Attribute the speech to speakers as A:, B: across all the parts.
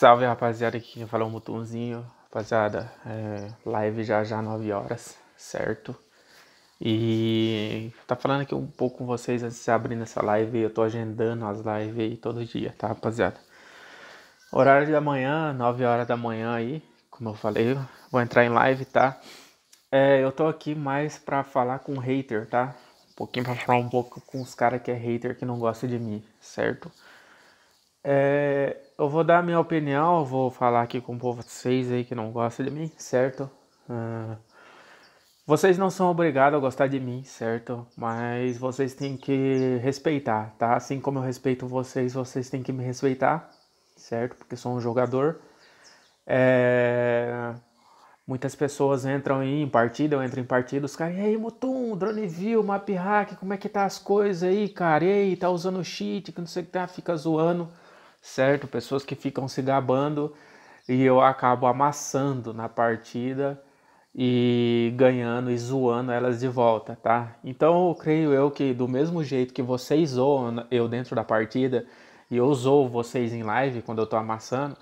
A: Salve rapaziada, aqui quem fala é o Mutunzinho. Rapaziada, é, live já já 9 horas, certo? E tá falando aqui um pouco com vocês antes de abrir nessa live. Eu tô agendando as lives aí todo dia, tá rapaziada? Horário da manhã, 9 horas da manhã aí, como eu falei, vou entrar em live, tá? É, eu tô aqui mais pra falar com hater, tá? Um pouquinho pra falar um pouco com os caras que é hater que não gosta de mim, certo? É, eu vou dar a minha opinião, vou falar aqui com o povo de vocês aí que não gosta de mim, certo? Uh, vocês não são obrigados a gostar de mim, certo? Mas vocês têm que respeitar, tá? Assim como eu respeito vocês, vocês têm que me respeitar, certo? Porque sou um jogador. É... Muitas pessoas entram em partida, eu entro em partida, os caras, e aí, Mutum, view, Map Hack, como é que tá as coisas aí, cara? E aí, tá usando cheat, que não sei o que tá, fica zoando certo? Pessoas que ficam se gabando e eu acabo amassando na partida e ganhando e zoando elas de volta, tá? Então eu creio eu que do mesmo jeito que vocês zoam eu dentro da partida e eu zoo vocês em live quando eu tô amassando,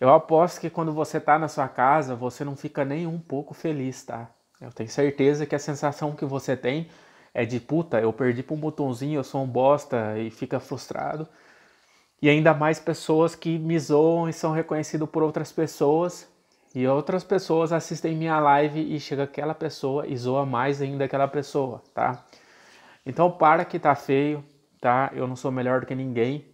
A: eu aposto que quando você tá na sua casa você não fica nem um pouco feliz, tá? Eu tenho certeza que a sensação que você tem é de puta, eu perdi pra um botãozinho, eu sou um bosta e fica frustrado. E ainda mais pessoas que me zoam e são reconhecidas por outras pessoas. E outras pessoas assistem minha live e chega aquela pessoa e zoa mais ainda aquela pessoa, tá? Então para que tá feio, tá? Eu não sou melhor do que ninguém,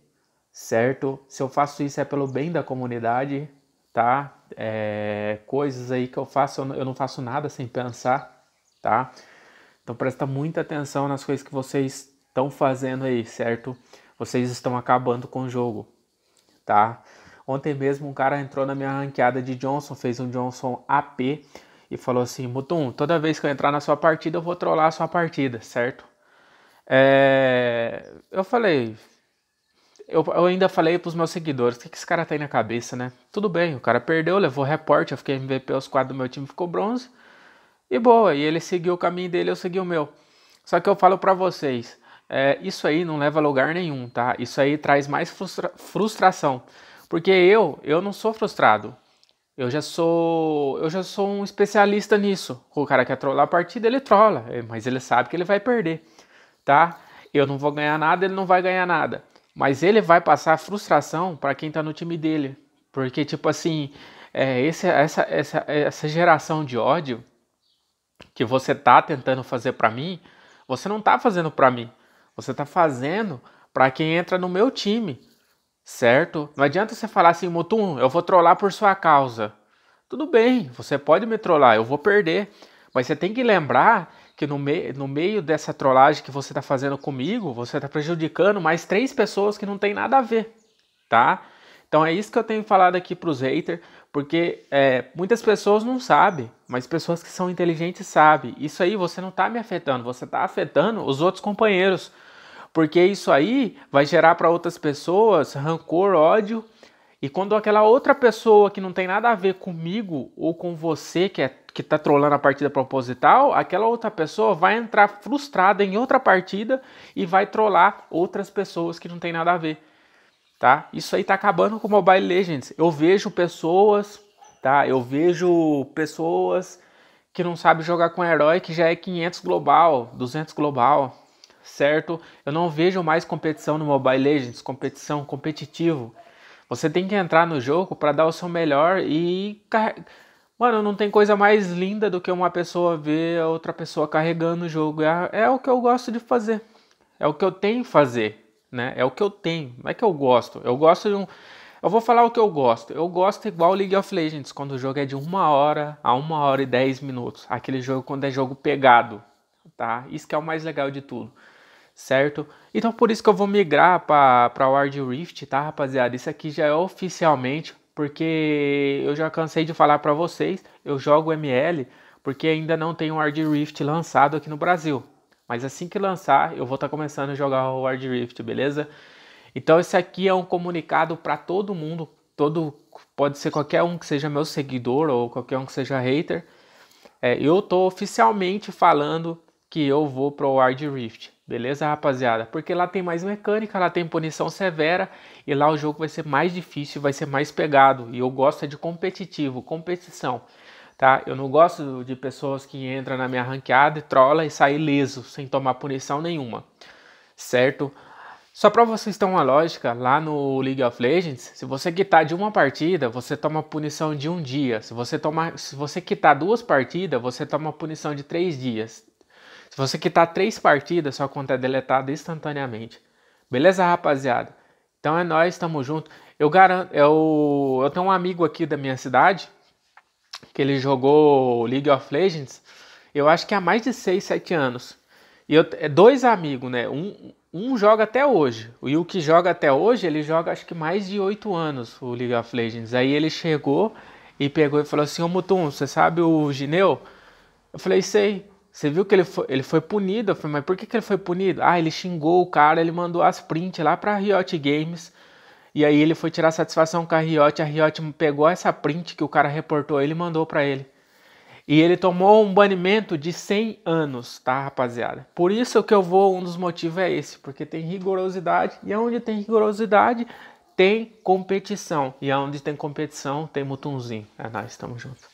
A: certo? Se eu faço isso é pelo bem da comunidade, tá? É, coisas aí que eu faço, eu não faço nada sem pensar, tá? Então presta muita atenção nas coisas que vocês estão fazendo aí, certo? Vocês estão acabando com o jogo, tá? Ontem mesmo um cara entrou na minha ranqueada de Johnson, fez um Johnson AP e falou assim: Mutum, toda vez que eu entrar na sua partida, eu vou trollar a sua partida, certo? É... Eu falei. Eu, eu ainda falei para os meus seguidores: o que, que esse cara tem na cabeça, né? Tudo bem, o cara perdeu, levou reporte, eu fiquei MVP, os quadros do meu time ficou bronze. E boa, e ele seguiu o caminho dele, eu segui o meu. Só que eu falo para vocês: é, isso aí não leva a lugar nenhum, tá? Isso aí traz mais frustra frustração. Porque eu, eu não sou frustrado. Eu já sou, eu já sou um especialista nisso. O cara quer trollar a partida, ele trola, é, mas ele sabe que ele vai perder, tá? Eu não vou ganhar nada, ele não vai ganhar nada. Mas ele vai passar frustração para quem tá no time dele. Porque, tipo assim, é, esse, essa, essa, essa geração de ódio que você tá tentando fazer para mim, você não tá fazendo para mim. Você está fazendo para quem entra no meu time, certo? Não adianta você falar assim, Mutum, eu vou trollar por sua causa. Tudo bem, você pode me trollar, eu vou perder. Mas você tem que lembrar que no, me no meio dessa trollagem que você está fazendo comigo, você está prejudicando mais três pessoas que não tem nada a ver, tá? Então é isso que eu tenho falado aqui para os haters. Porque é, muitas pessoas não sabem, mas pessoas que são inteligentes sabem. Isso aí você não está me afetando, você está afetando os outros companheiros. Porque isso aí vai gerar para outras pessoas rancor, ódio. E quando aquela outra pessoa que não tem nada a ver comigo ou com você, que, é, que tá trolando a partida proposital, aquela outra pessoa vai entrar frustrada em outra partida e vai trollar outras pessoas que não tem nada a ver tá? Isso aí tá acabando com o Mobile Legends. Eu vejo pessoas, tá? Eu vejo pessoas que não sabem jogar com herói que já é 500 global, 200 global, certo? Eu não vejo mais competição no Mobile Legends, competição competitivo. Você tem que entrar no jogo para dar o seu melhor e Mano, não tem coisa mais linda do que uma pessoa ver a outra pessoa carregando o jogo. É, é o que eu gosto de fazer. É o que eu tenho que fazer né? É o que eu tenho, não é que eu gosto. Eu gosto de um. Eu vou falar o que eu gosto. Eu gosto igual League of Legends, quando o jogo é de uma hora a uma hora e dez minutos. Aquele jogo quando é jogo pegado, tá? Isso que é o mais legal de tudo, certo? Então por isso que eu vou migrar para Ward Rift, tá, rapaziada? Isso aqui já é oficialmente, porque eu já cansei de falar para vocês. Eu jogo ML porque ainda não tem o Ward Rift lançado aqui no Brasil. Mas assim que lançar, eu vou estar tá começando a jogar o Hard Rift, beleza? Então esse aqui é um comunicado para todo mundo, todo pode ser qualquer um que seja meu seguidor ou qualquer um que seja hater. É, eu tô oficialmente falando que eu vou pro Ward Rift, beleza, rapaziada? Porque lá tem mais mecânica, lá tem punição severa e lá o jogo vai ser mais difícil, vai ser mais pegado. E eu gosto é de competitivo, competição tá? Eu não gosto de pessoas que entram na minha ranqueada e trola e saem leso, sem tomar punição nenhuma, certo? Só para vocês terem uma lógica, lá no League of Legends, se você quitar de uma partida, você toma punição de um dia. Se você, tomar, se você quitar duas partidas, você toma punição de três dias. Se você quitar três partidas, sua conta é deletada instantaneamente. Beleza, rapaziada? Então é nós, tamo junto. Eu garanto, eu, eu tenho um amigo aqui da minha cidade que ele jogou League of Legends, eu acho que há mais de 6, 7 anos. E eu, é dois amigos, né? Um, um joga até hoje. E o que joga até hoje, ele joga acho que mais de 8 anos o League of Legends. Aí ele chegou e pegou e falou assim: Ô Mutum, você sabe o Gineu? Eu falei: sei. Você viu que ele foi, ele foi punido? Eu falei: mas por que, que ele foi punido? Ah, ele xingou o cara, ele mandou as prints lá pra Riot Games e aí ele foi tirar satisfação com a Riot, a Riot pegou essa print que o cara reportou ele e mandou para ele. E ele tomou um banimento de 100 anos, tá, rapaziada? Por isso que eu vou, um dos motivos é esse, porque tem rigorosidade e onde tem rigorosidade tem competição. E onde tem competição tem mutunzinho. É nóis, tamo junto.